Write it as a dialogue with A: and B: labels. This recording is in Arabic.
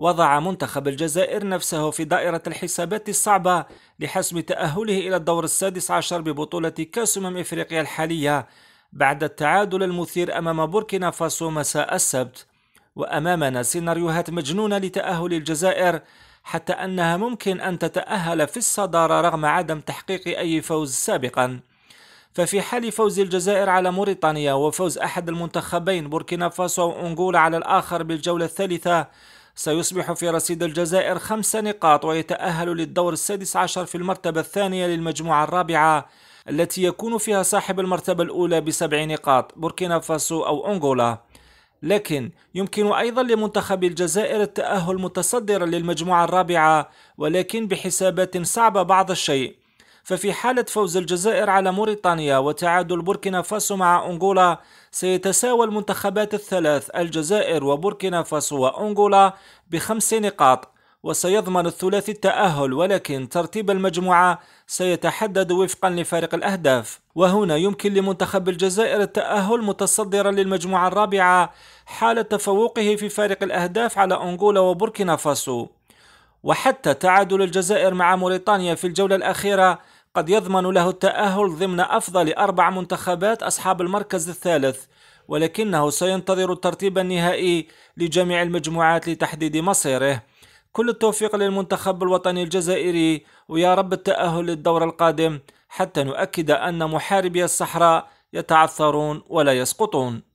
A: وضع منتخب الجزائر نفسه في دائرة الحسابات الصعبة لحسم تأهله إلى الدور السادس عشر ببطولة كأس أمم إفريقيا الحالية بعد التعادل المثير أمام بوركينا فاسو مساء السبت وأمامنا سيناريوهات مجنونة لتأهل الجزائر حتى أنها ممكن أن تتأهل في الصدارة رغم عدم تحقيق أي فوز سابقا ففي حال فوز الجزائر على موريتانيا وفوز أحد المنتخبين بوركينا فاسو وأنغولا على الآخر بالجولة الثالثة سيصبح في رصيد الجزائر خمس نقاط ويتأهل للدور السادس عشر في المرتبة الثانية للمجموعة الرابعة التي يكون فيها صاحب المرتبة الأولى بسبع نقاط بوركينا فاسو أو أنغولا لكن يمكن أيضا لمنتخب الجزائر التأهل متصدرا للمجموعة الرابعة ولكن بحسابات صعبة بعض الشيء ففي حالة فوز الجزائر على موريتانيا وتعادل بوركينا فاسو مع أنغولا سيتساوى المنتخبات الثلاث الجزائر وبوركينا فاسو وأنغولا بخمس نقاط وسيضمن الثلاثي التأهل ولكن ترتيب المجموعة سيتحدد وفقا لفارق الأهداف وهنا يمكن لمنتخب الجزائر التأهل متصدرا للمجموعة الرابعة حال تفوقه في فارق الأهداف على أنغولا وبوركينا فاسو وحتى تعادل الجزائر مع موريتانيا في الجولة الأخيرة قد يضمن له التأهل ضمن أفضل أربع منتخبات أصحاب المركز الثالث ولكنه سينتظر الترتيب النهائي لجميع المجموعات لتحديد مصيره كل التوفيق للمنتخب الوطني الجزائري ويا رب التأهل للدور القادم حتى نؤكد أن محاربي الصحراء يتعثرون ولا يسقطون